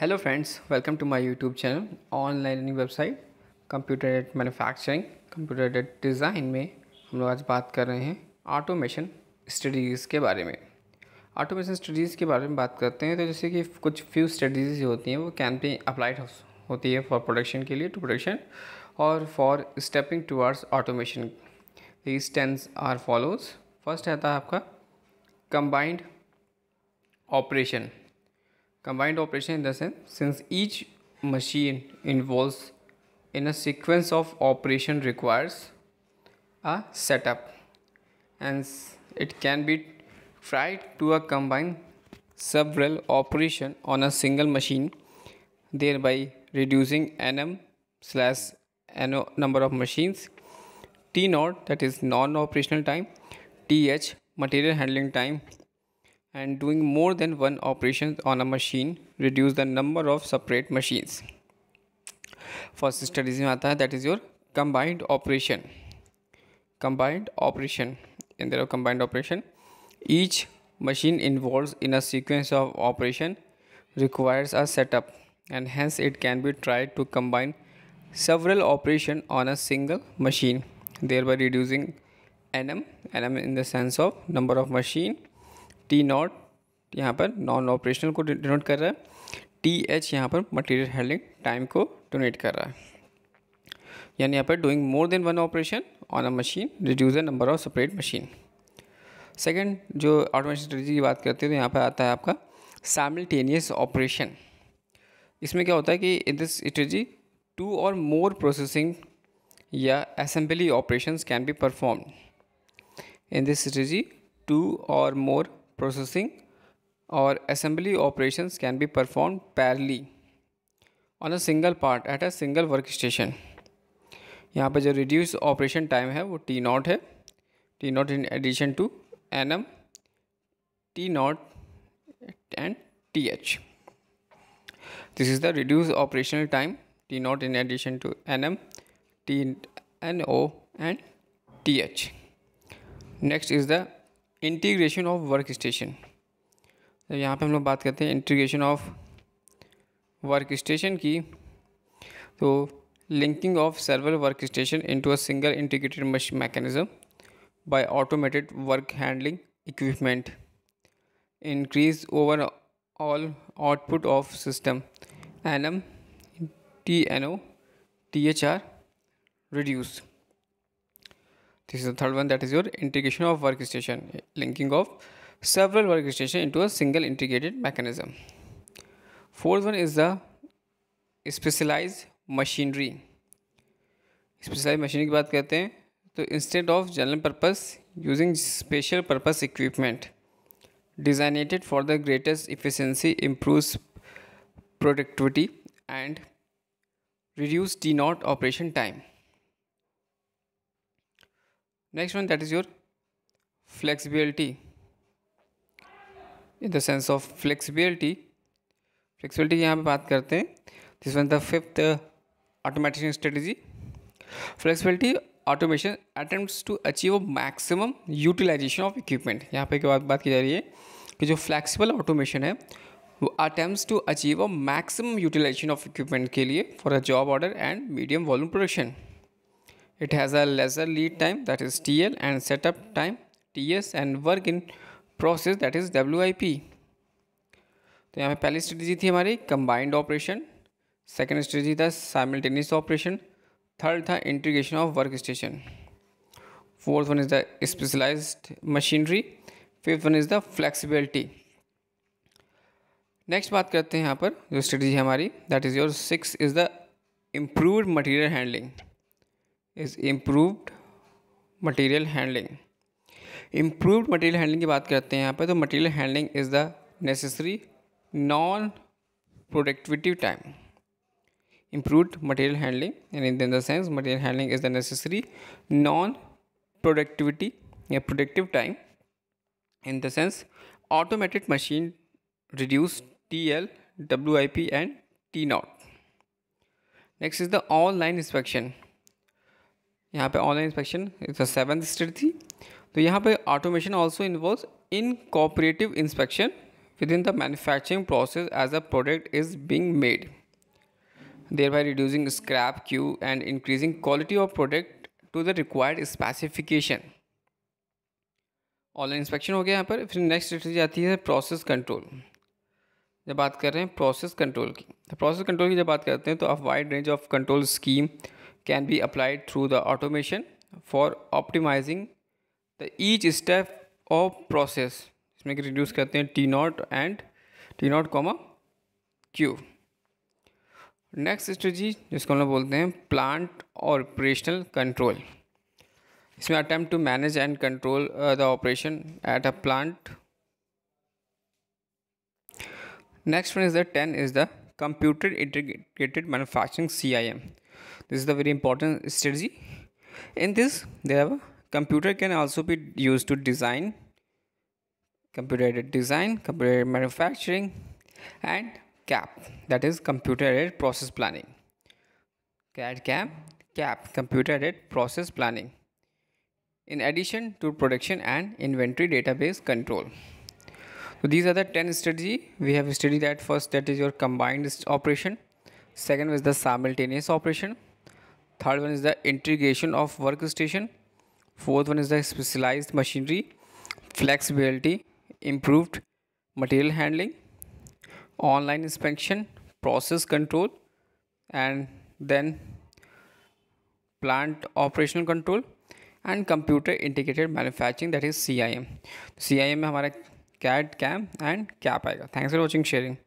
Hello friends welcome to my YouTube channel online learning website computer aided manufacturing computer aided design में हम लोग आज बात कर रहे हैं ऑटोमेशन स्टडीज़ के बारे में ऑटोमेशन स्टडीज़ के बारे में बात करते हैं तो जैसे कि कुछ फ्यू स्टडीज़ होती हैं वो कैन बी अप्लाइड होती है फॉर प्रोडक्शन के लिए टू प्रोडक्शन और for stepping towards automation these tens are follows first रहता है आपका combined operation combined operation in the sense since each machine involves in a sequence of operation requires a setup and it can be tried to a combine several operation on a single machine thereby reducing nm slash no number of machines t naught that is non operational time th material handling time and doing more than one operation on a machine reduce the number of separate machines. For strategy आता है that is your combined operation. Combined operation. In there combined operation, each machine involved in a sequence of operation requires a setup and hence it can be tried to combine several operation on a single machine thereby reducing nm nm in the sense of number of machine t naught यहाँ पर non operational को denote कर रहा है T h यहाँ पर material handling time को denote कर रहा है यानी यहाँ पर doing more than one operation on a machine reduce the number of separate machine second जो ऑटोमेशन स्ट्रेटी की बात करते हैं तो यहाँ पर आता है आपका साइमल्टेनियस ऑपरेशन इसमें क्या होता है कि इन this strategy two or more processing या assembly operations can be performed in this strategy two or more processing or assembly operations can be performed parallelly on a single part at a single workstation यहाँ पर जो reduce operation time है वो t naught है t naught in addition to n m t naught and t h this is the reduce operational time t naught in addition to n m t n o and t h next is the integration of work station तो यहाँ पे हम लोग बात करते हैं integration of work station की तो linking of several work station into a single integrated mechanism over all output of system n m t n o t h are reduce This is the third one that is your integration of workstation, linking of several workstation into a single integrated mechanism. Fourth one is the specialized machinery. Specialized machinery की बात करते So instead of general purpose using special purpose equipment designated for the greatest efficiency improves productivity and reduce d naught operation time next one that is your flexibility in the sense of flexibility flexibility यहाँ पे बात करते हैं this one the fifth automation strategy flexibility automation attempts to achieve a maximum utilization of equipment यहाँ पे की बात बात की जा रही है कि जो फ्लैक्सीबल ऑटोमेशन है वो attempt to achieve a maximum utilisation of equipment के लिए for a job order and medium volume production It has a lesser lead time that is TL and setup time TS and work in process that is WIP. तो यहाँ पे पहली strategy थी हमारी combined operation second strategy था simultaneous operation third था integration of work station fourth one is the specialised machinery fifth one is the flexibility next बात करते हैं यहाँ पर जो स्ट्रेटजी है हमारी that is your six is the improved material handling is improved material handling. Improved material handling की बात करते हैं यहाँ पे तो material handling is the necessary non-productivity time. improved material handling and in the sense material handling is the necessary non productivity a productive time in the sense automated machine reduce tl wip and t naught next is the online inspection यहाँ पे online inspection seven state थी तो यहाँ पे automation also involve in cooperative inspection within the manufacturing process as a product is being made thereby reducing scrap q and increasing quality of product to the required specification online inspection हो गया यहाँ पर फिर next state आती है process control जब बात कर रहे हैं प्रोसेस कंट्रोल की प्रोसेस तो कंट्रोल की जब बात करते हैं तो आप wide range of control scheme can be applied through the automation for optimizing the each step of process isme reduce karte t naught and t naught comma q next strategy जिसको हम लोग बोलते हैं प्लांट ऑपरेशनल कंट्रोल इसमें attempt to manage and control the operation at a plant next one is the ten is the computer integrated manufacturing CIM this is the very important strategy in this there are computer can also be used to design computer aided design computer aided manufacturing and cap that is computer aided process planning cad cam cap computer aided process planning in addition to production and inventory database control so these are the 10 strategy we have studied that first that is your combined operation second was the simultaneous operation third one is the integration of workstation fourth one is the specialized machinery flexibility improved material handling online inspection process control and then plant operational control and computer integrated manufacturing that is CIM. CIM में हमारा CAD, CAM and CAP आएगा. Thanks for watching, sharing.